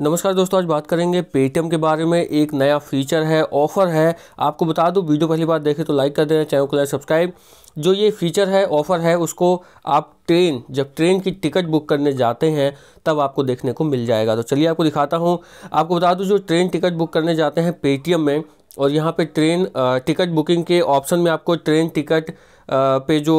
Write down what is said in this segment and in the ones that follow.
नमस्कार दोस्तों आज बात करेंगे पेटीएम के बारे में एक नया फीचर है ऑफर है आपको बता दूं वीडियो पहली बार देखें तो लाइक कर देना चैनल को लाइक सब्सक्राइब जो ये फीचर है ऑफर है उसको आप ट्रेन जब ट्रेन की टिकट बुक करने जाते हैं तब आपको देखने को मिल जाएगा तो चलिए आपको दिखाता हूँ आपको बता दूँ जो ट्रेन टिकट बुक करने जाते हैं पेटीएम में और यहाँ पर ट्रेन टिकट बुकिंग के ऑप्शन में आपको ट्रेन टिकट पे जो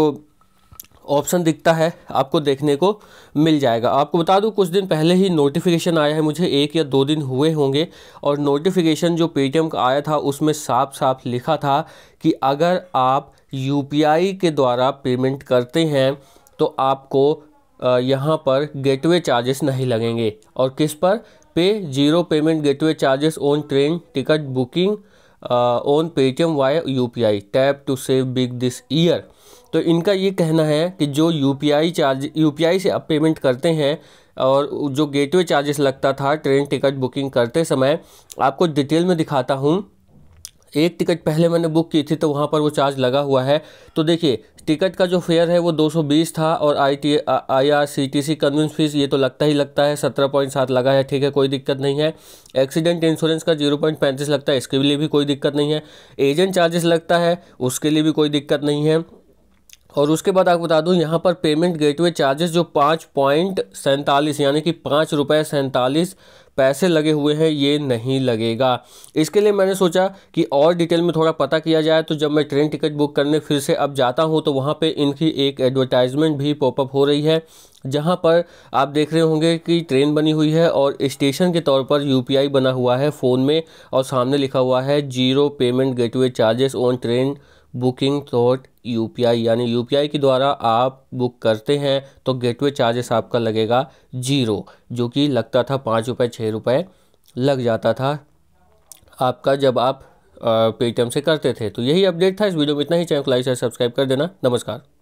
ऑप्शन दिखता है आपको देखने को मिल जाएगा आपको बता दूं कुछ दिन पहले ही नोटिफिकेशन आया है मुझे एक या दो दिन हुए होंगे और नोटिफिकेशन जो पेटीएम का आया था उसमें साफ साफ लिखा था कि अगर आप यू के द्वारा पेमेंट करते हैं तो आपको यहाँ पर गेटवे चार्जेस नहीं लगेंगे और किस पर पे zero payment gateway charges on train ticket booking on Paytm via U P I tap to save big this year तो इनका ये कहना है कि जो U P I charge U P I से आप पेमेंट करते हैं और जो गेटवे चार्जेस लगता था ट्रेन टिकट बुकिंग करते समय आपको डिटेल में दिखाता हूँ एक टिकट पहले मैंने बुक की थी तो वहाँ पर वो चार्ज लगा हुआ है तो देखिए टिकट का जो फेयर है वो 220 था और I T I R C T C convenience fee ये तो लगता ही लगता है सत्रह पॉइंट सात लगा है ठीक है कोई दिक्कत नहीं है एक्सीडेंट इंश्योरेंस का जीरो पॉइंट पैंतीस लगता है इसके लिए भी कोई दिक्कत नहीं है एजेंट चार्जेस लगता है उसके लिए भी कोई दिक्कत नहीं है और उसके बाद आपको बता दूं यहाँ पर पेमेंट गेटवे चार्जेस जो पाँच पॉइंट सैंतालीस यानी कि पाँच रुपये सैंतालीस पैसे लगे हुए हैं ये नहीं लगेगा इसके लिए मैंने सोचा कि और डिटेल में थोड़ा पता किया जाए तो जब मैं ट्रेन टिकट बुक करने फिर से अब जाता हूँ तो वहाँ पे इनकी एक एडवर्टाइजमेंट भी पॉपअप हो रही है जहाँ पर आप देख रहे होंगे कि ट्रेन बनी हुई है और स्टेशन के तौर पर यू बना हुआ है फ़ोन में और सामने लिखा हुआ है zero payment gate charges on train booking through UPI यानी यूपीआई के द्वारा आप बुक करते हैं तो गेटवे चार्जेस आपका लगेगा जीरो जो कि लगता था पाँच रुपये छः रुपये लग जाता था आपका जब आप पेटीएम से करते थे तो यही अपडेट था इस वीडियो में इतना ही चैनल को लाइक सब्सक्राइब कर देना नमस्कार